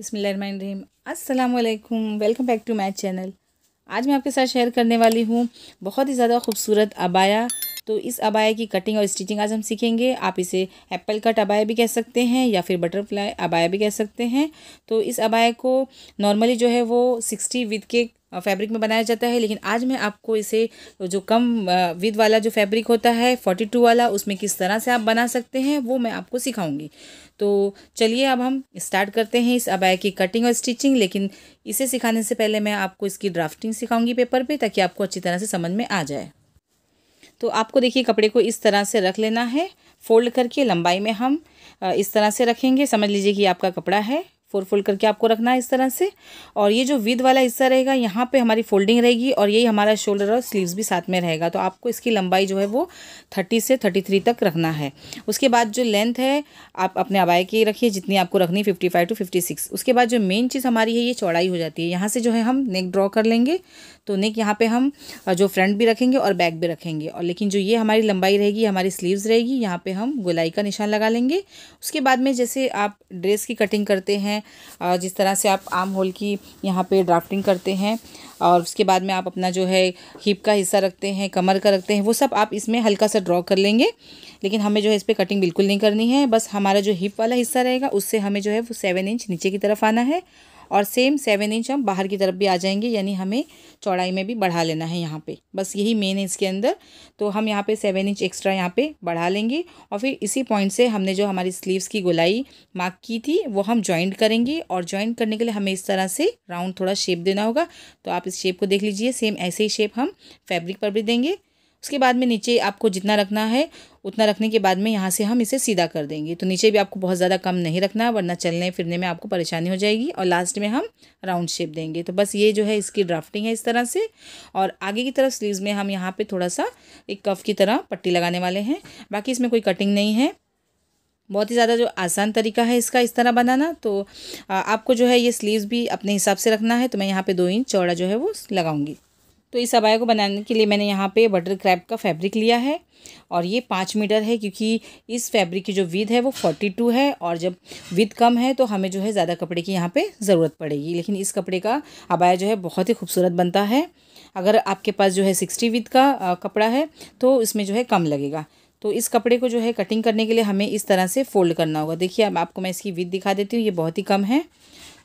बिसमीम अल्लाम welcome back to my channel आज मैं आपके साथ शेयर करने वाली हूँ बहुत ही ज़्यादा खूबसूरत अबाया तो इस अबाया की कटिंग और स्टिचिंग आज हम सीखेंगे आप इसे एप्पल कट अबाया भी कह सकते हैं या फिर बटरफ्लाई अबाया भी कह सकते हैं तो इस अबाया को नॉर्मली जो है वो सिक्सटी विद के फैब्रिक में बनाया जाता है लेकिन आज मैं आपको इसे जो कम विद वाला जो फैब्रिक होता है फोर्टी टू वाला उसमें किस तरह से आप बना सकते हैं वो मैं आपको सिखाऊंगी तो चलिए अब हम स्टार्ट करते हैं इस अबाय की कटिंग और स्टिचिंग लेकिन इसे सिखाने से पहले मैं आपको इसकी ड्राफ्टिंग सिखाऊंगी पेपर पे ताकि आपको अच्छी तरह से समझ में आ जाए तो आपको देखिए कपड़े को इस तरह से रख लेना है फोल्ड करके लंबाई में हम इस तरह से रखेंगे समझ लीजिए कि आपका कपड़ा है फोर फोल्ड करके आपको रखना है इस तरह से और ये जो विद वाला हिस्सा रहेगा यहाँ पे हमारी फोल्डिंग रहेगी और यही हमारा शोल्डर और स्लीव्स भी साथ में रहेगा तो आपको इसकी लंबाई जो है वो थर्टी से थर्टी थ्री तक रखना है उसके बाद जो लेंथ है आप अपने अबाय की रखिए जितनी आपको रखनी fifty five to fifty six उसके बाद जो मेन चीज़ हमारी है ये चौड़ाई हो जाती है यहाँ से जो है हम नेक ड्रॉ कर लेंगे तो नेक यहाँ पे हम जो फ्रंट भी रखेंगे और बैक भी रखेंगे और लेकिन जो ये हमारी लंबाई रहेगी हमारी स्लीव्स रहेगी यहाँ पे हम गोलाई का निशान लगा लेंगे उसके बाद में जैसे आप ड्रेस की कटिंग करते हैं जिस तरह से आप आम होल की यहाँ पे ड्राफ्टिंग करते हैं और उसके बाद में आप अपना जो है हिप का हिस्सा रखते हैं कमर का रखते हैं वो सब आप इसमें हल्का सा ड्रॉ कर लेंगे लेकिन हमें जो है इस पर कटिंग बिल्कुल नहीं करनी है बस हमारा जो हिप वाला हिस्सा रहेगा उससे हमें जो है वो सेवन इंच नीचे की तरफ आना है और सेम सेवन इंच हम बाहर की तरफ भी आ जाएंगे यानी हमें चौड़ाई में भी बढ़ा लेना है यहाँ पे बस यही मेन है इसके अंदर तो हम यहाँ पे सेवन इंच एक्स्ट्रा यहाँ पे बढ़ा लेंगे और फिर इसी पॉइंट से हमने जो हमारी स्लीव्स की गोलाई मार्क की थी वो हम जॉइंट करेंगे और जॉइंट करने के लिए हमें इस तरह से राउंड थोड़ा शेप देना होगा तो आप इस शेप को देख लीजिए सेम ऐसे ही शेप हम फैब्रिक पर भी देंगे उसके बाद में नीचे आपको जितना रखना है उतना रखने के बाद में यहाँ से हम इसे सीधा कर देंगे तो नीचे भी आपको बहुत ज़्यादा कम नहीं रखना है वरना चलने फिरने में आपको परेशानी हो जाएगी और लास्ट में हम राउंड शेप देंगे तो बस ये जो है इसकी ड्राफ्टिंग है इस तरह से और आगे की तरफ स्लीव्स में हम यहाँ पर थोड़ा सा एक कफ की तरह पट्टी लगाने वाले हैं बाकी इसमें कोई कटिंग नहीं है बहुत ही ज़्यादा जो आसान तरीका है इसका इस तरह बनाना तो आपको जो है ये स्लीव्स भी अपने हिसाब से रखना है तो मैं यहाँ पे दो इंच चौड़ा जो है वो लगाऊंगी तो इस अबाया को बनाने के लिए मैंने यहाँ पे बटर क्रैप का फैब्रिक लिया है और ये पाँच मीटर है क्योंकि इस फैब्रिक की जो विद है वो फोर्टी टू है और जब विद कम है तो हमें जो है ज़्यादा कपड़े की यहाँ पे ज़रूरत पड़ेगी लेकिन इस कपड़े का अबाया जो है बहुत ही खूबसूरत बनता है अगर आपके पास जो है सिक्सटी विद का कपड़ा है तो इसमें जो है कम लगेगा तो इस कपड़े को जो है कटिंग करने के लिए हमें इस तरह से फोल्ड करना होगा देखिए अब आपको मैं इसकी विद दिखा देती हूँ ये बहुत ही कम है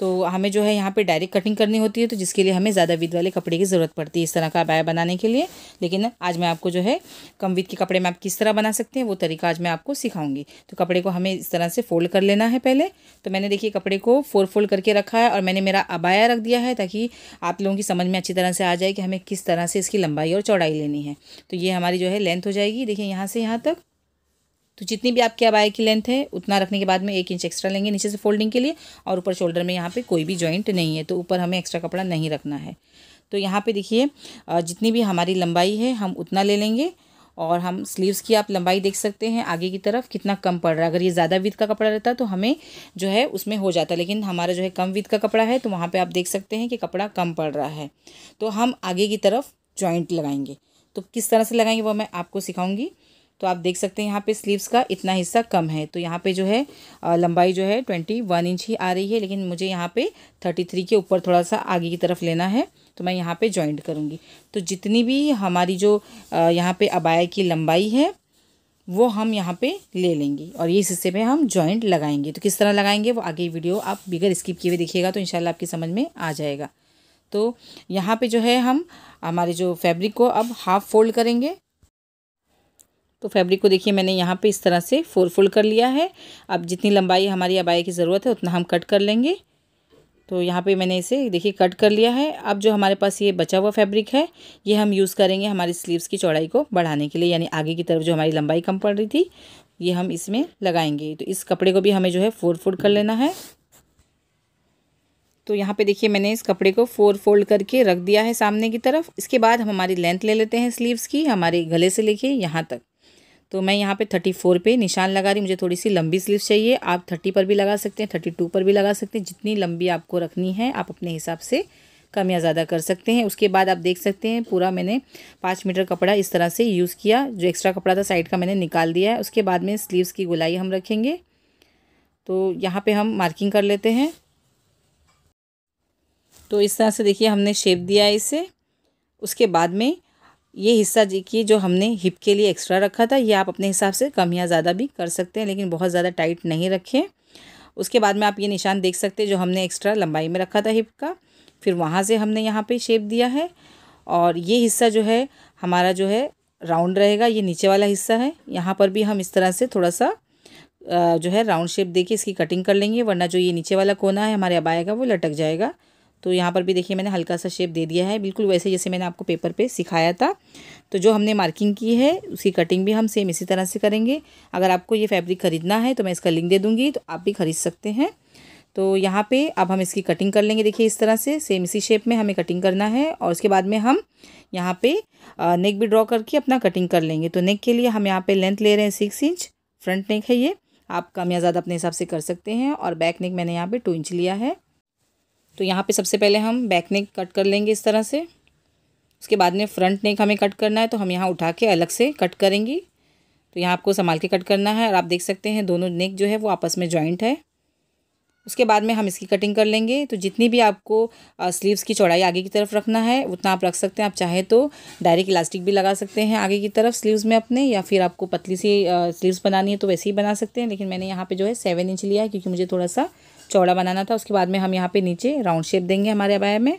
तो हमें जो है यहाँ पे डायरेक्ट कटिंग करनी होती है तो जिसके लिए हमें ज़्यादा विद वाले कपड़े की ज़रूरत पड़ती है इस तरह का अबाया बनाने के लिए लेकिन आज मैं आपको जो है कम विद के कपड़े में आप किस तरह बना सकते हैं वो तरीका आज मैं आपको सिखाऊंगी तो कपड़े को हमें इस तरह से फोल्ड कर लेना है पहले तो मैंने देखिए कपड़े को फोर फोल्ड करके रखा है और मैंने मेरा अबाया रख दिया है ताकि आप लोगों की समझ में अच्छी तरह से आ जाए कि हमें किस तरह से इसकी लंबाई और चौड़ाई लेनी है तो ये हमारी जो है लेंथ हो जाएगी देखिए यहाँ से यहाँ तक तो जितनी भी आपकी अबाया की लेंथ है उतना रखने के बाद में एक इंच एक्स्ट्रा लेंगे नीचे से फोल्डिंग के लिए और ऊपर शोल्डर में यहाँ पे कोई भी जॉइंट नहीं है तो ऊपर हमें एक्स्ट्रा कपड़ा नहीं रखना है तो यहाँ पे देखिए जितनी भी हमारी लंबाई है हम उतना ले लेंगे और हम स्लीव्स की आप लंबाई देख सकते हैं आगे की तरफ कितना कम पड़ रहा है अगर ये ज़्यादा विथ का कपड़ा रहता तो हमें जो है उसमें हो जाता लेकिन हमारा जो है कम विथ का कपड़ा है तो वहाँ पर आप देख सकते हैं कि कपड़ा कम पड़ रहा है तो हम आगे की तरफ जॉइंट लगाएंगे तो किस तरह से लगाएंगे वो मैं आपको सिखाऊंगी तो आप देख सकते हैं यहाँ पे स्लीव्स का इतना हिस्सा कम है तो यहाँ पे जो है लंबाई जो है ट्वेंटी वन इंच ही आ रही है लेकिन मुझे यहाँ पे थर्टी थ्री के ऊपर थोड़ा सा आगे की तरफ लेना है तो मैं यहाँ पे जॉइंट करूँगी तो जितनी भी हमारी जो यहाँ पे अबाया की लंबाई है वो हम यहाँ पे ले लेंगे और ये इस हिस्से पर हम जॉइंट लगाएंगे तो किस तरह लगाएंगे वो आगे वीडियो आप बिगर स्किप किए हुए देखिएगा तो इंशाल्लाह आपकी समझ में आ जाएगा तो यहाँ पर जो है हम हमारे जो फैब्रिक को अब हाफ़ फोल्ड करेंगे तो फैब्रिक को देखिए मैंने यहाँ पे इस तरह से फोर फोल्ड कर लिया है अब जितनी लंबाई हमारी अबाई की ज़रूरत है उतना हम कट कर लेंगे तो यहाँ पे मैंने इसे देखिए कट कर लिया है अब जो हमारे पास ये बचा हुआ फैब्रिक है ये हम यूज़ करेंगे हमारी स्लीव्स की चौड़ाई को बढ़ाने के लिए यानी आगे की तरफ जो हमारी लंबाई कम पड़ रही थी ये हम इसमें लगाएंगे तो इस कपड़े को भी हमें जो है फ़ोर फोल्ड कर लेना है तो यहाँ पे देखिए मैंने इस कपड़े को फोर फोल्ड करके रख दिया है सामने की तरफ इसके बाद हम हमारी लेंथ ले लेते हैं स्लीव्स की हमारे गले से लेके यहाँ तक तो मैं यहाँ पे थर्टी फोर पे निशान लगा रही मुझे थोड़ी सी लंबी स्लीव चाहिए आप थर्टी पर भी लगा सकते हैं थर्टी टू पर भी लगा सकते हैं जितनी लंबी आपको रखनी है आप अपने हिसाब से कम या ज़्यादा कर सकते हैं उसके बाद आप देख सकते हैं पूरा मैंने पाँच मीटर कपड़ा इस तरह से यूज़ किया जो एक्स्ट्रा कपड़ा था साइड का मैंने निकाल दिया है उसके बाद में स्लीव्स की गुलाई हम रखेंगे तो यहाँ पर हम मार्किंग कर लेते हैं तो इस तरह से देखिए हमने शेप दिया है इसे उसके बाद में ये हिस्सा देखिए जो हमने हिप के लिए एक्स्ट्रा रखा था ये आप अपने हिसाब से कम या ज़्यादा भी कर सकते हैं लेकिन बहुत ज़्यादा टाइट नहीं रखें उसके बाद में आप ये निशान देख सकते हैं जो हमने एक्स्ट्रा लंबाई में रखा था हिप का फिर वहाँ से हमने यहाँ पे शेप दिया है और ये हिस्सा जो है हमारा जो है राउंड रहेगा ये नीचे वाला हिस्सा है यहाँ पर भी हम इस तरह से थोड़ा सा जो है राउंड शेप देके इसकी कटिंग कर लेंगे वरना जो ये नीचे वाला कोना है हमारे अबाया का वो लटक जाएगा तो यहाँ पर भी देखिए मैंने हल्का सा शेप दे दिया है बिल्कुल वैसे जैसे मैंने आपको पेपर पे सिखाया था तो जो हमने मार्किंग की है उसकी कटिंग भी हम सेम इसी तरह से करेंगे अगर आपको ये फैब्रिक ख़रीदना है तो मैं इसका लिंक दे दूँगी तो आप भी ख़रीद सकते हैं तो यहाँ पे अब हम इसकी कटिंग कर लेंगे देखिए इस तरह से सेम इसी शेप में हमें कटिंग करना है और उसके बाद में हम यहाँ पे नेक भी ड्रॉ करके अपना कटिंग कर लेंगे तो नेक के लिए हम यहाँ पे लेंथ ले रहे हैं सिक्स इंच फ्रंट नेक है ये आप कम या ज़्यादा अपने हिसाब से कर सकते हैं और बैक नेक मैंने यहाँ पे टू इंच लिया है तो यहाँ पे सबसे पहले हम बैक नेक कट कर लेंगे इस तरह से उसके बाद में फ्रंट नेक हमें कट करना है तो हम यहाँ उठा के अलग से कट करेंगे तो यहाँ आपको संभाल के कट करना है और आप देख सकते हैं दोनों नेक जो है वो आपस में जॉइंट है उसके बाद में हम इसकी कटिंग कर लेंगे तो जितनी भी आपको स्लीव्स की चौड़ाई आगे की तरफ रखना है उतना आप रख सकते हैं आप चाहे तो डायरेक्ट इलास्टिक भी लगा सकते हैं आगे की तरफ स्लीव्स में अपने या फिर आपको पतली सी स्लीव्स बनानी है तो वैसे ही बना सकते हैं लेकिन मैंने यहाँ पे जो है सेवन इंच लिया है क्योंकि मुझे थोड़ा सा चौड़ा बनाना था उसके बाद में हम यहाँ पे नीचे राउंड शेप देंगे हमारे अबाया में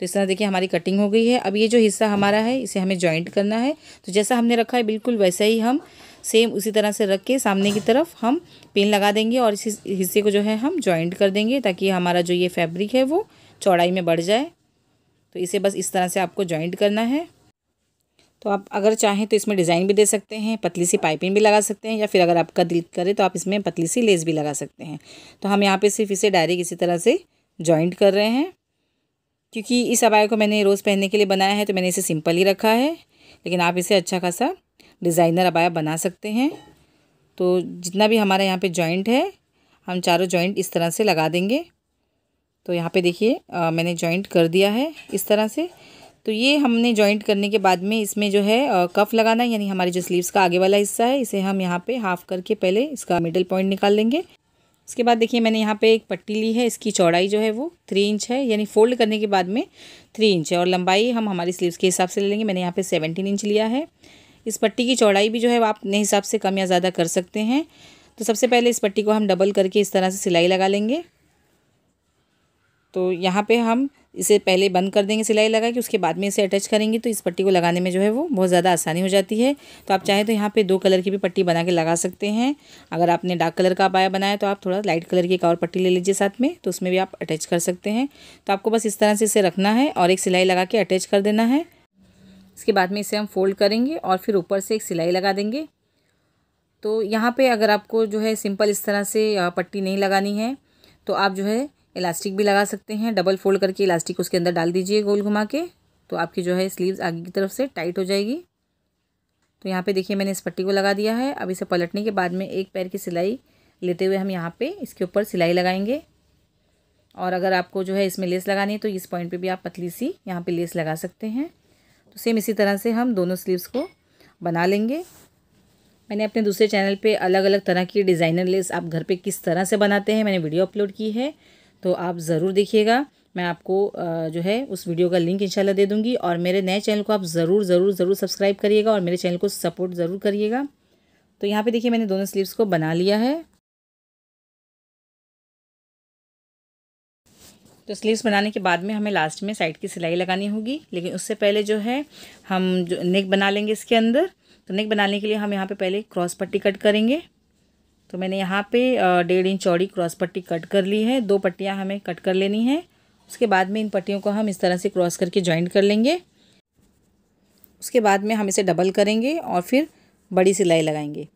तो इस तरह देखिए हमारी कटिंग हो गई है अब ये जो हिस्सा हमारा है इसे हमें जॉइंट करना है तो जैसा हमने रखा है बिल्कुल वैसा ही हम सेम उसी तरह से रख के सामने की तरफ हम पिन लगा देंगे और इस हिस्से को जो है हम जॉइंट कर देंगे ताकि हमारा जो ये फैब्रिक है वो चौड़ाई में बढ़ जाए तो इसे बस इस तरह से आपको जॉइंट करना है तो आप अगर चाहें तो इसमें डिज़ाइन भी दे सकते हैं पतली सी पाइपिंग भी लगा सकते हैं या फिर अगर आपका दिल करे तो आप इसमें पतली सी लेस भी लगा सकते हैं तो हम यहाँ पे सिर्फ इसे डायरेक्ट इसी तरह से जॉइंट कर रहे हैं क्योंकि इस अबाया को मैंने रोज़ पहनने के लिए बनाया है तो मैंने इसे सिंपल ही रखा है लेकिन आप इसे अच्छा खासा डिज़ाइनर अबाया बना सकते हैं तो जितना भी हमारा यहाँ पे जॉइंट है हम चारों जॉइंट इस तरह से लगा देंगे तो यहाँ पे देखिए मैंने जॉइंट कर दिया है इस तरह से तो ये हमने जॉइंट करने के बाद में इसमें जो है कफ लगाना है यानी हमारे जो स्लीव्स का आगे वाला हिस्सा है इसे हम यहाँ पे हाफ करके पहले इसका मिडल पॉइंट निकाल लेंगे उसके बाद देखिए मैंने यहाँ पे एक पट्टी ली है इसकी चौड़ाई जो है वो थ्री इंच है यानी फोल्ड करने के बाद में थ्री इंच है और लंबाई हम हमारी स्लीवस के हिसाब से ले लेंगे मैंने यहाँ पे सेवनटीन इंच लिया है इस पट्टी की चौड़ाई भी जो है आप अपने हिसाब से कम या ज़्यादा कर सकते हैं तो सबसे पहले इस पट्टी को हम डबल करके इस तरह से सिलाई लगा लेंगे तो यहाँ पे हम इसे पहले बंद कर देंगे सिलाई लगा के उसके बाद में इसे अटैच करेंगे तो इस पट्टी को लगाने में जो है वो बहुत ज़्यादा आसानी हो जाती है तो आप चाहें तो यहाँ पे दो कलर की भी पट्टी बना के लगा सकते हैं अगर आपने डार्क कलर का पाया बनाया तो आप थोड़ा लाइट कलर की एक और पट्टी ले लीजिए साथ में तो उसमें भी आप अटैच कर सकते हैं तो आपको बस इस तरह से इसे रखना है और एक सिलाई लगा के अटैच कर देना है इसके बाद में इसे हम फोल्ड करेंगे और फिर ऊपर से एक सिलाई लगा देंगे तो यहाँ पर अगर आपको जो है सिंपल इस तरह से पट्टी नहीं लगानी है तो आप जो है इलास्टिक भी लगा सकते हैं डबल फोल्ड करके इलास्टिक उसके अंदर डाल दीजिए गोल घुमा के तो आपकी जो है स्लीव्स आगे की तरफ से टाइट हो जाएगी तो यहाँ पे देखिए मैंने इस पट्टी को लगा दिया है अब इसे पलटने के बाद में एक पैर की सिलाई लेते हुए हम यहाँ पे इसके ऊपर सिलाई लगाएंगे और अगर आपको जो है इसमें लेस लगानी है तो इस पॉइंट पे भी आप पतली सी यहाँ पे लेस लगा सकते हैं तो सेम इसी तरह से हम दोनों स्लीव्स को बना लेंगे मैंने अपने दूसरे चैनल पर अलग अलग तरह की डिज़ाइनर लेस आप घर पर किस तरह से बनाते हैं मैंने वीडियो अपलोड की है तो आप ज़रूर देखिएगा मैं आपको जो है उस वीडियो का लिंक इंशाल्लाह दे दूंगी और मेरे नए चैनल को आप ज़रूर ज़रूर ज़रूर सब्सक्राइब करिएगा और मेरे चैनल को सपोर्ट ज़रूर करिएगा तो यहाँ पे देखिए मैंने दोनों स्लीव्स को बना लिया है तो स्लीव्स बनाने के बाद में हमें लास्ट में साइड की सिलाई लगानी होगी लेकिन उससे पहले जो है हम जो नेक बना लेंगे इसके अंदर तो नेक बनाने के लिए हम यहाँ पे पहले क्रॉस पट्टी कट करेंगे तो मैंने यहाँ पे डेढ़ इंच चौड़ी क्रॉस पट्टी कट कर ली है दो पट्टियाँ हमें कट कर लेनी है उसके बाद में इन पट्टियों को हम इस तरह से क्रॉस करके ज्वाइंट कर लेंगे उसके बाद में हम इसे डबल करेंगे और फिर बड़ी सिलाई लगाएंगे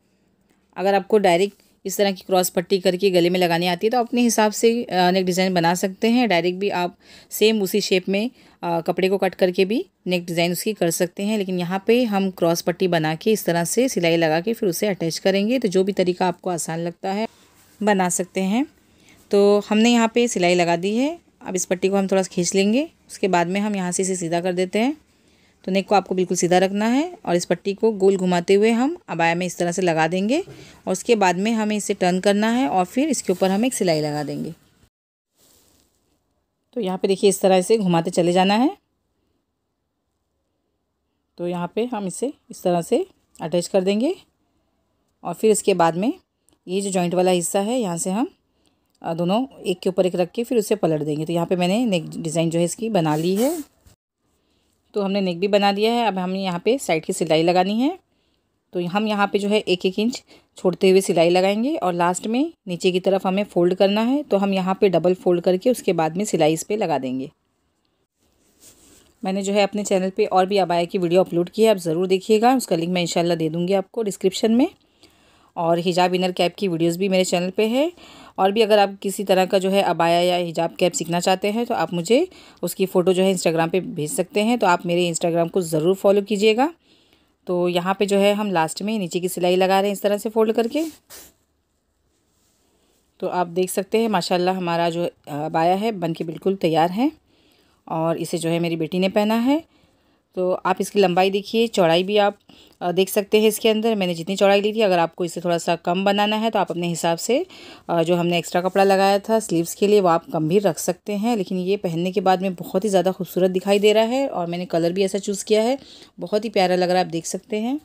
अगर आपको डायरेक्ट इस तरह की क्रॉस पट्टी करके गले में लगानी आती है तो अपने हिसाब से नेक डिज़ाइन बना सकते हैं डायरेक्ट भी आप सेम उसी शेप में कपड़े को कट करके भी नेक डिज़ाइन उसकी कर सकते हैं लेकिन यहाँ पे हम क्रॉस पट्टी बना के इस तरह से सिलाई लगा के फिर उसे अटैच करेंगे तो जो भी तरीका आपको आसान लगता है बना सकते हैं तो हमने यहाँ पर सिलाई लगा दी है अब इस पट्टी को हम थोड़ा खींच लेंगे उसके बाद में हम यहाँ से इसे सीधा कर देते हैं तो नेक को आपको बिल्कुल सीधा रखना है और इस पट्टी को गोल घुमाते हुए हम अबाया में इस तरह से लगा देंगे और उसके बाद में हमें इसे टर्न करना है और फिर इसके ऊपर हम एक सिलाई लगा देंगे तो यहाँ पे देखिए इस तरह से घुमाते चले जाना है तो यहाँ पे हम इसे इस तरह से अटैच कर देंगे और फिर इसके बाद में ये जो जॉइंट वाला हिस्सा है यहाँ से हम दोनों एक के ऊपर एक रख के फिर उसे पलट देंगे तो यहाँ पे मैंने नेक डिज़ाइन जो है इसकी बना ली है तो हमने नेक भी बना दिया है अब हमें यहाँ पे साइड की सिलाई लगानी है तो हम यहाँ पे जो है एक एक इंच छोड़ते हुए सिलाई लगाएंगे और लास्ट में नीचे की तरफ हमें फ़ोल्ड करना है तो हम यहाँ पे डबल फोल्ड करके उसके बाद में सिलाई इस पर लगा देंगे मैंने जो है अपने चैनल पे और भी अबाया की वीडियो अपलोड की है आप ज़रूर देखिएगा उसका लिंक मैं इन दे दूँगी आपको डिस्क्रिप्शन में और हिजाब इनर कैप की वीडियोज़ भी मेरे चैनल पर है और भी अगर आप किसी तरह का जो है अबाया या हिजाब कैप सीखना चाहते हैं तो आप मुझे उसकी फ़ोटो जो है इंस्टाग्राम पे भेज सकते हैं तो आप मेरे इंस्टाग्राम को ज़रूर फॉलो कीजिएगा तो यहाँ पे जो है हम लास्ट में नीचे की सिलाई लगा रहे हैं इस तरह से फोल्ड करके तो आप देख सकते हैं माशाल्लाह हमारा जो अबाया है बन के बिल्कुल तैयार है और इसे जो है मेरी बेटी ने पहना है तो आप इसकी लंबाई देखिए चौड़ाई भी आप देख सकते हैं इसके अंदर मैंने जितनी चौड़ाई ली थी अगर आपको इसे थोड़ा सा कम बनाना है तो आप अपने हिसाब से जो हमने एक्स्ट्रा कपड़ा लगाया था स्लीव्स के लिए वो आप कम भी रख सकते हैं लेकिन ये पहनने के बाद में बहुत ही ज़्यादा खूबसूरत दिखाई दे रहा है और मैंने कलर भी ऐसा चूज़ किया है बहुत ही प्यारा लग रहा है आप देख सकते हैं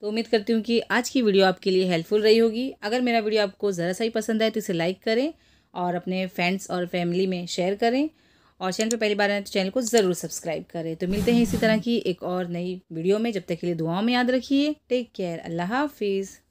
तो उम्मीद करती हूँ कि आज की वीडियो आपके लिए हेल्पफुल रही होगी अगर मेरा वीडियो आपको ज़रा सा ही पसंद आए तो इसे लाइक करें और अपने फ्रेंड्स और फैमिली में शेयर करें और चैनल पर पहली बार आए तो चैनल को ज़रूर सब्सक्राइब करें तो मिलते हैं इसी तरह की एक और नई वीडियो में जब तक के लिए दुआओं में याद रखिए टेक केयर अल्लाह हाफिज़